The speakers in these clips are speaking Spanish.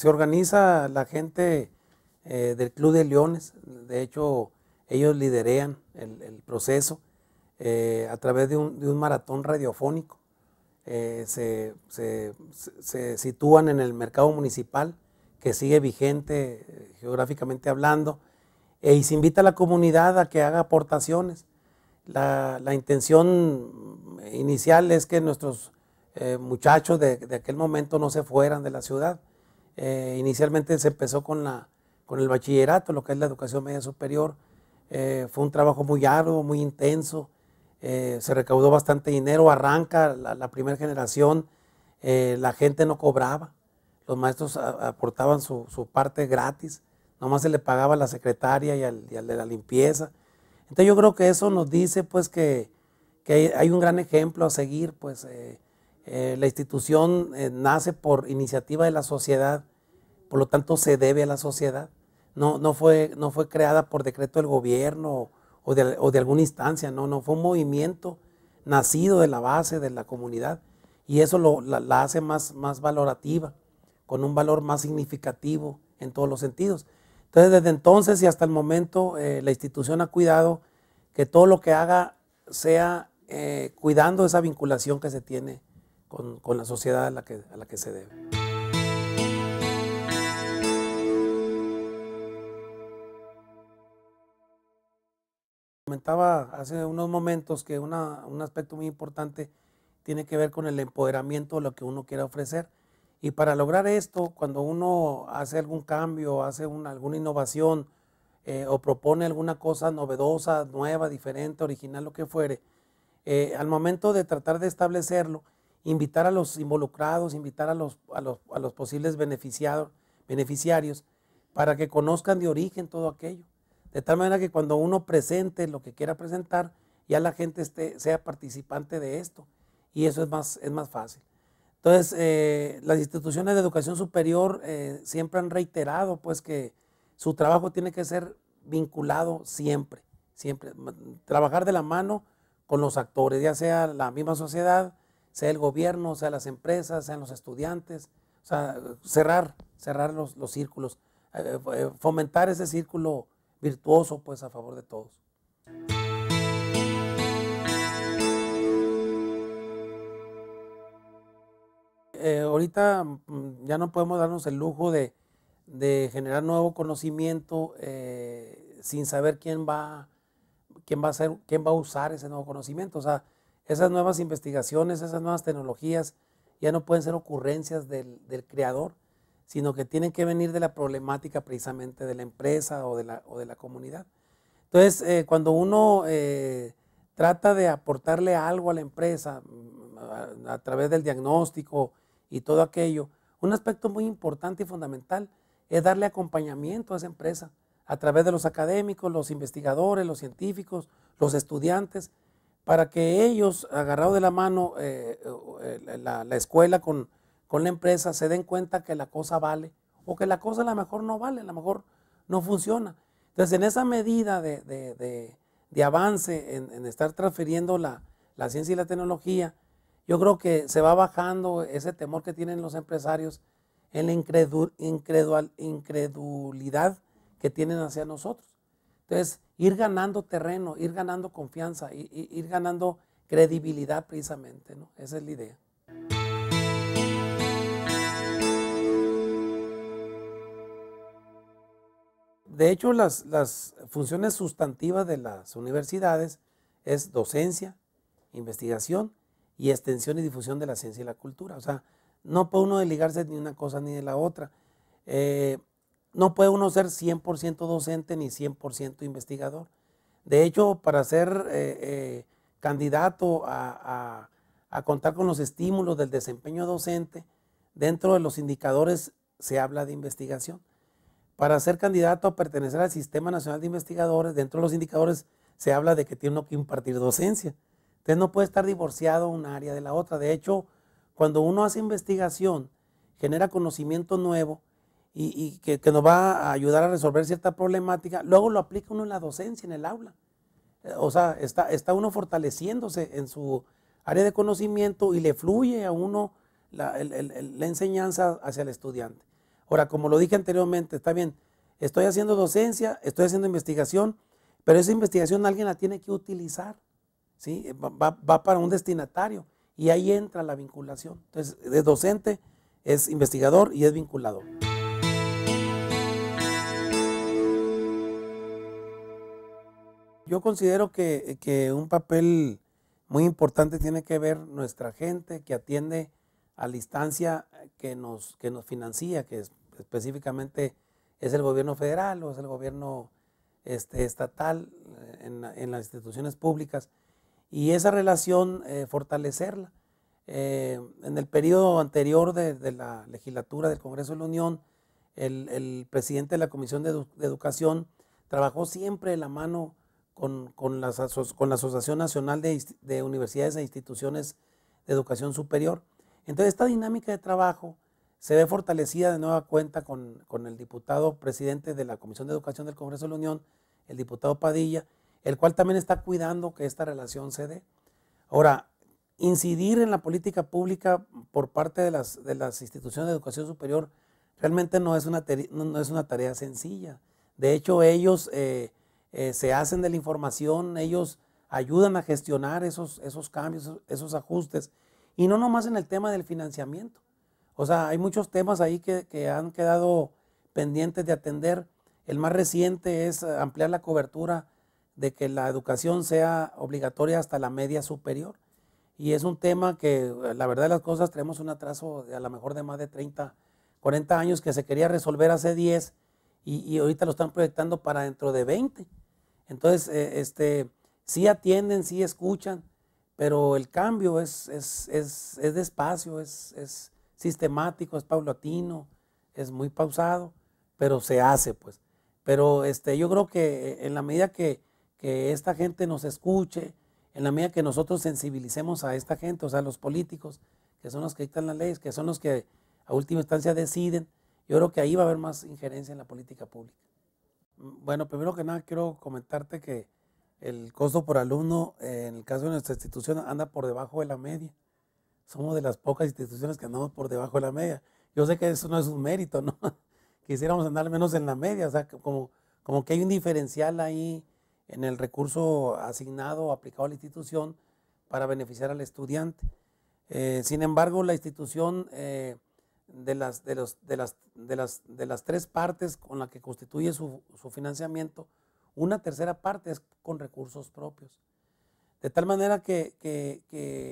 se organiza la gente eh, del Club de Leones, de hecho ellos liderean el, proceso eh, a través de un, maratón radiofónico. Eh, se, sitúan en el mercado municipal que sigue vigente geográficamente hablando e, y se invita a la comunidad a que haga aportaciones. La, intención inicial es que nuestros muchachos de aquel momento no se fueran de la ciudad eh, inicialmente se empezó con, la, con el bachillerato, lo que es la educación media superior. Eh, fue un trabajo muy largo, muy intenso. Eh, se recaudó bastante dinero, arranca la, primera generación, la gente no cobraba, los maestros aportaban su, parte gratis, nomás se le pagaba a la secretaria y al, de la limpieza. Entonces yo creo que eso nos dice pues que, hay un gran ejemplo a seguir, pues la institución nace por iniciativa de la sociedad por lo tanto, se debe a la sociedad. No, no, fue, no fue creada por decreto del gobierno o de, alguna instancia, no, no, fue un movimiento nacido de la base de la comunidad y eso lo, la, hace más, más valorativa, con un valor más significativo en todos los sentidos. Entonces, desde entonces y hasta el momento, eh, la institución ha cuidado que todo lo que haga sea eh, cuidando esa vinculación que se tiene con, la sociedad que, a la que se debe. comentaba hace unos momentos que un aspecto muy importante tiene que ver con el empoderamiento de lo que uno quiera ofrecer. Y para lograr esto, cuando uno hace algún cambio, hace una, alguna innovación eh, o propone alguna cosa novedosa, nueva, diferente, original, lo que fuere, eh, al momento de tratar de establecerlo, invitar a los involucrados, invitar a los, a los, a los posibles beneficiados, beneficiarios para que conozcan de origen todo aquello. De tal manera que cuando uno presente lo que quiera presentar, ya la gente sea participante de esto. Y eso es más, es más fácil. Entonces, eh, las instituciones de educación superior eh, siempre han reiterado pues, que su trabajo tiene que ser vinculado siempre, siempre. Trabajar de la mano con los actores, ya sea la misma sociedad, sea el gobierno, sea las empresas, sean los estudiantes. O sea, cerrar, cerrar los, círculos, eh, fomentar ese círculo virtuoso pues a favor de todos. Eh, ahorita mm, ya no podemos darnos el lujo de, generar nuevo conocimiento eh, sin saber quién va, quién, va a ser, quién va a usar ese nuevo conocimiento. O sea, esas nuevas investigaciones, esas nuevas tecnologías ya no pueden ser ocurrencias del creador, sino que tienen que venir de la problemática precisamente de la empresa o de la, comunidad. Entonces, eh, cuando uno eh, trata de aportarle algo a la empresa mm, a, través del diagnóstico y todo aquello, un aspecto muy importante y fundamental es darle acompañamiento a esa empresa a través de los académicos, los investigadores, los científicos, los estudiantes, para que ellos, agarrados de la mano eh, la escuela con con la empresa se den cuenta que la cosa vale o que la cosa a lo mejor no vale, a lo mejor no funciona. Entonces, en esa medida de, avance en, estar transfiriendo la, ciencia y la tecnología, yo creo que se va bajando ese temor que tienen los empresarios en la incredulidad que tienen hacia nosotros. Entonces, ir ganando terreno, ir ganando confianza, ir, ir ganando credibilidad precisamente, ¿no? Esa es la idea. de hecho, las, funciones sustantivas de las universidades es docencia, investigación y extensión y difusión de la ciencia y la cultura. O sea, no puede uno desligarse ni una cosa ni de la otra. Eh, no puede uno ser 100% docente ni 100% investigador. De hecho, para ser eh, eh, candidato a contar con los estímulos del desempeño docente, dentro de los indicadores se habla de investigación. Para ser candidato a pertenecer al Sistema Nacional de Investigadores, dentro de los indicadores se habla de que tiene uno que impartir docencia. Entonces no puede estar divorciado un área de la otra. De hecho, cuando uno hace investigación, genera conocimiento nuevo y, que, nos va a ayudar a resolver cierta problemática, luego lo aplica uno en la docencia, en el aula. Eh, o sea, está, uno fortaleciéndose en su área de conocimiento y le fluye a uno la enseñanza hacia el estudiante. Ahora, como lo dije anteriormente, está bien, estoy haciendo docencia, estoy haciendo investigación, pero esa investigación alguien la tiene que utilizar, ¿sí? Va, para un destinatario y ahí entra la vinculación. Entonces, es docente, es investigador y es vinculador. Yo considero que, un papel muy importante tiene que ver nuestra gente que atiende a la instancia que nos, que nos financia, que es específicamente es el gobierno federal o es el gobierno este, estatal eh, en, las instituciones públicas y esa relación eh, fortalecerla. Eh, en el periodo anterior de, la legislatura del Congreso de la Unión, el, presidente de la Comisión de, Educación trabajó siempre de la mano con, con, la Asociación Nacional de, de Universidades e Instituciones de Educación Superior. Entonces, esta dinámica de trabajo se ve fortalecida de nueva cuenta con, el diputado presidente de la Comisión de Educación del Congreso de la Unión, el diputado Padilla, el cual también está cuidando que esta relación se dé. Ahora, incidir en la política pública por parte de las, de las instituciones de educación superior realmente no es una, no, es una tarea sencilla. De hecho, ellos eh, eh, se hacen de la información, ellos ayudan a gestionar esos, esos cambios, esos ajustes, y no nomás en el tema del financiamiento o sea, hay muchos temas ahí que, han quedado pendientes de atender. El más reciente es ampliar la cobertura de que la educación sea obligatoria hasta la media superior. Y es un tema que, la verdad las cosas, tenemos un atraso a lo mejor de más de 30, 40 años que se quería resolver hace 10 y, ahorita lo están proyectando para dentro de 20. Entonces, eh, este, sí atienden, sí escuchan, pero el cambio es, es, despacio, es, sistemático, es paulatino, es muy pausado, pero se hace pues. Pero este, yo creo que eh, en la medida que, que esta gente nos escuche, en la medida que nosotros sensibilicemos a esta gente, o sea, a los políticos, que son los que dictan las leyes, que son los que a última instancia deciden, yo creo que ahí va a haber más injerencia en la política pública. Mm, bueno, primero que nada quiero comentarte que el costo por alumno, eh, en el caso de nuestra institución, anda por debajo de la media somos de las pocas instituciones que andamos por debajo de la media. Yo sé que eso no es un mérito, ¿no? Quisiéramos andar menos en la media, o sea, como, que hay un diferencial ahí en el recurso asignado o aplicado a la institución para beneficiar al estudiante. Eh, sin embargo, la institución eh, de, las, de, las, tres partes con la que constituye su financiamiento, una tercera parte es con recursos propios. De tal manera que,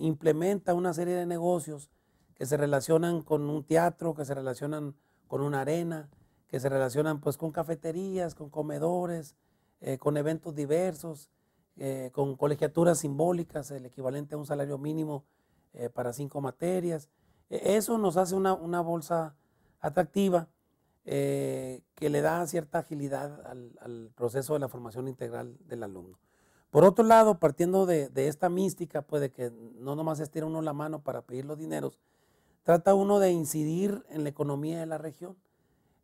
implementa una serie de negocios que se relacionan con un teatro, que se relacionan con una arena, que se relacionan pues con cafeterías, con comedores, eh, con eventos diversos, eh, con colegiaturas simbólicas, el equivalente a un salario mínimo eh, para cinco materias. E, eso nos hace una, bolsa atractiva que le da cierta agilidad al proceso de la formación integral del alumno. Por otro lado, partiendo de, esta mística, puede de que no nomás estira uno la mano para pedir los dineros, trata uno de incidir en la economía de la región,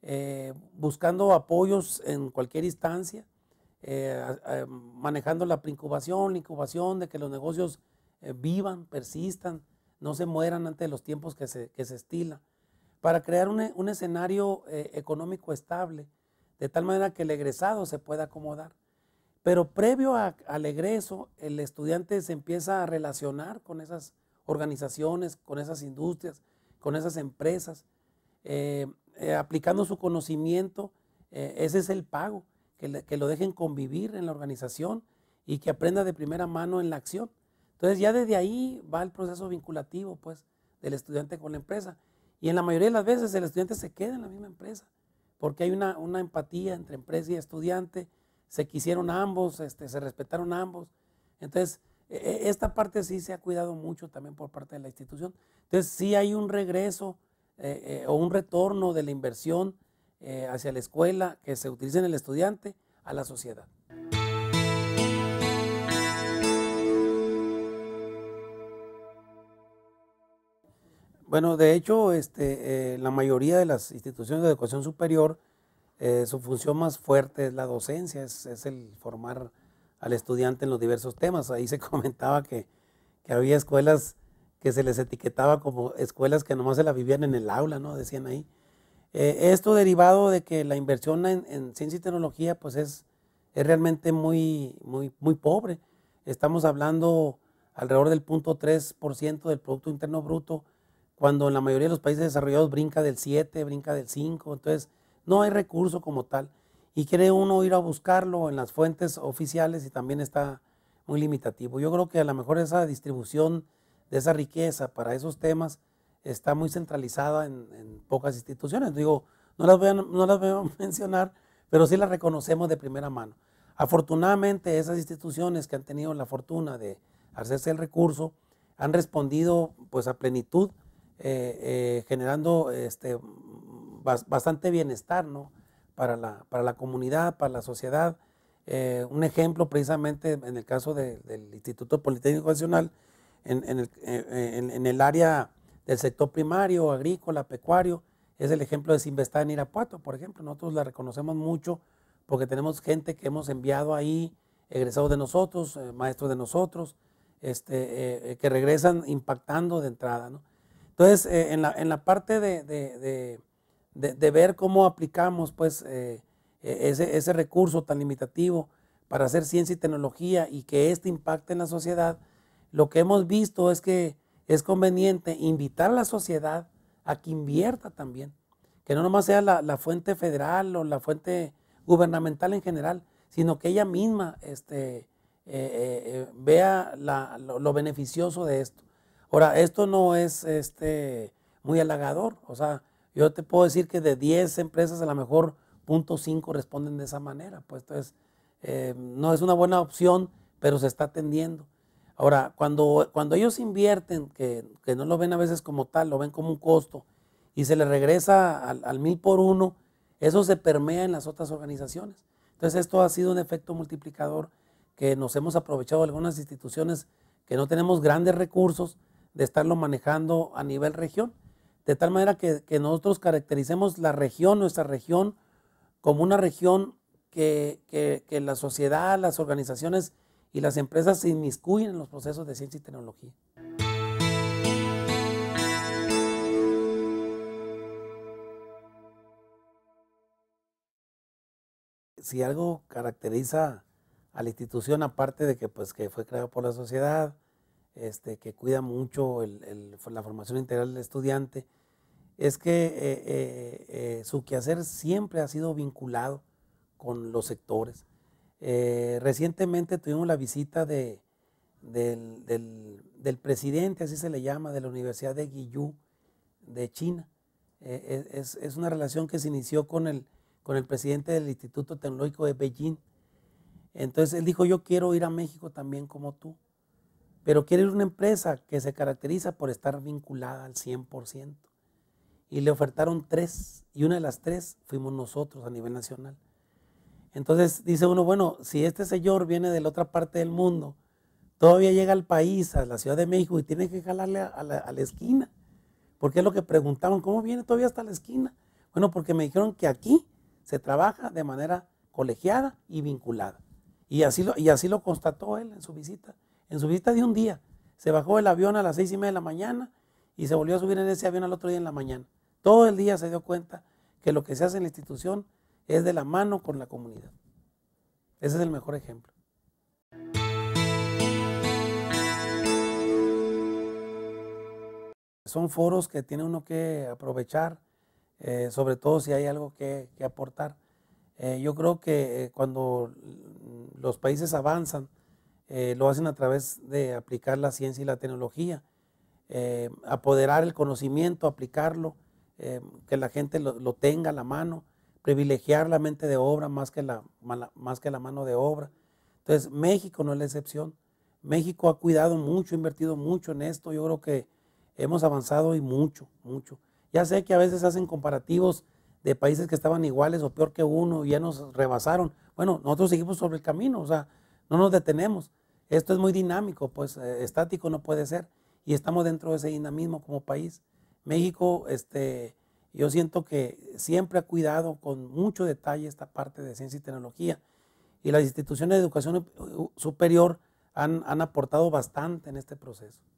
eh, buscando apoyos en cualquier instancia, eh, manejando la preincubación, la incubación, de que los negocios eh, vivan, persistan, no se mueran ante los tiempos que se, que estila, para crear un escenario económico estable, de tal manera que el egresado se pueda acomodar. Pero previo al egreso, el estudiante se empieza a relacionar con esas organizaciones, con esas industrias, con esas empresas, eh, eh, aplicando su conocimiento. Eh, ese es el pago, que, lo dejen convivir en la organización y que aprenda de primera mano en la acción. Entonces ya desde ahí va el proceso vinculativo pues, del estudiante con la empresa. Y en la mayoría de las veces el estudiante se queda en la misma empresa, porque hay una empatía entre empresa y estudiante, se quisieron ambos, este, se respetaron ambos. Entonces, e, e, esta parte sí se ha cuidado mucho también por parte de la institución. Entonces, sí hay un regreso eh, eh, o un retorno de la inversión eh, hacia la escuela que se utiliza en el estudiante a la sociedad. Bueno, de hecho, este, la mayoría de las instituciones de educación superior eh, su función más fuerte es la docencia, es, el formar al estudiante en los diversos temas. Ahí se comentaba que, había escuelas que se les etiquetaba como escuelas que nomás se la vivían en el aula, ¿no? Decían ahí. Eh, esto derivado de que la inversión en, ciencia y tecnología pues es, es realmente muy, muy, muy pobre. Estamos hablando alrededor del 0.3% del Producto Interno Bruto, cuando en la mayoría de los países desarrollados brinca del 7, brinca del 5. Entonces, no hay recurso como tal. Y quiere uno ir a buscarlo en las fuentes oficiales y también está muy limitativo. Yo creo que a lo mejor esa distribución de esa riqueza para esos temas está muy centralizada en, pocas instituciones. Digo, no las, voy a, no las mencionar, pero sí las reconocemos de primera mano. Afortunadamente, esas instituciones que han tenido la fortuna de hacerse el recurso han respondido pues a plenitud, eh, eh, generando este, bastante bienestar, ¿no? Para la, comunidad, para la sociedad. Eh, un ejemplo precisamente en el caso del Instituto Politécnico Nacional, eh, eh, en, el, área del sector primario, agrícola, pecuario, es el ejemplo de Sinvestar en Irapuato, por ejemplo. Nosotros la reconocemos mucho porque tenemos gente que hemos enviado ahí, egresados de nosotros, maestros de nosotros, este, que regresan impactando de entrada. ¿no? Entonces, en, la, parte de, de, ver cómo aplicamos pues eh, e, ese, recurso tan limitativo para hacer ciencia y tecnología y que este impacte en la sociedad, lo que hemos visto es que es conveniente invitar a la sociedad a que invierta también, que no nomás sea la, fuente federal o la fuente gubernamental en general, sino que ella misma este, eh, eh, vea lo, beneficioso de esto. Ahora, esto no es este, muy halagador, o sea, yo te puedo decir que de 10 empresas a lo mejor 5 responden de esa manera. Pues entonces, eh, no es una buena opción, pero se está atendiendo. Ahora, cuando, cuando ellos invierten, que, no lo ven a veces como tal, lo ven como un costo, y se les regresa al, al mil por uno, eso se permea en las otras organizaciones. Entonces, esto ha sido un efecto multiplicador que nos hemos aprovechado algunas instituciones que no tenemos grandes recursos de estarlo manejando a nivel región de tal manera que, nosotros caractericemos la región, nuestra región, como una región que, la sociedad, las organizaciones y las empresas se inmiscuyen en los procesos de ciencia y tecnología. Si algo caracteriza a la institución, aparte de que, pues, que fue creada por la sociedad, este, que cuida mucho la formación integral del estudiante, es que eh, eh, eh, su quehacer siempre ha sido vinculado con los sectores. recientemente tuvimos la visita del, presidente, así se le llama, de la Universidad de Guiyú de China. Es, una relación que se inició con el, con el presidente del Instituto Tecnológico de Beijing. Entonces él dijo, yo quiero ir a México también como tú, pero quiero ir a una empresa que se caracteriza por estar vinculada al 100% y le ofertaron tres, y una de las tres fuimos nosotros a nivel nacional. Entonces dice uno, bueno, si este señor viene de la otra parte del mundo, todavía llega al país, a la Ciudad de México, y tiene que jalarle a la, esquina, porque es lo que preguntaban, ¿cómo viene todavía hasta la esquina? Bueno, porque me dijeron que aquí se trabaja de manera colegiada y vinculada. Y así lo, y así lo constató él en su visita, en su visita de un día. Se bajó del avión a las seis y media de la mañana y se volvió a subir en ese avión al otro día en la mañana. Todo el día se dio cuenta que lo que se hace en la institución es de la mano con la comunidad. Ese es el mejor ejemplo. Son foros que tiene uno que aprovechar, eh, sobre todo si hay algo que, aportar. Eh, yo creo que eh, cuando los países avanzan, lo hacen a través de aplicar la ciencia y la tecnología, apoderar el conocimiento, aplicarlo Em, que la gente lo, tenga a la mano, privilegiar la mente de obra más que la, más que la mano de obra. Entonces, México no es la excepción. México ha cuidado mucho, ha invertido mucho en esto. Yo creo que hemos avanzado y mucho, mucho. Ya sé que a veces hacen comparativos de países que estaban iguales o peor que uno y ya nos rebasaron. Bueno, nosotros seguimos sobre el camino, o sea, no nos detenemos. Esto es muy dinámico, pues eh, estático no puede ser. Y estamos dentro de ese dinamismo como país. México, este, yo siento que siempre ha cuidado con mucho detalle esta parte de ciencia y tecnología. Y las instituciones de educación eh, superior han, han aportado bastante en este proceso.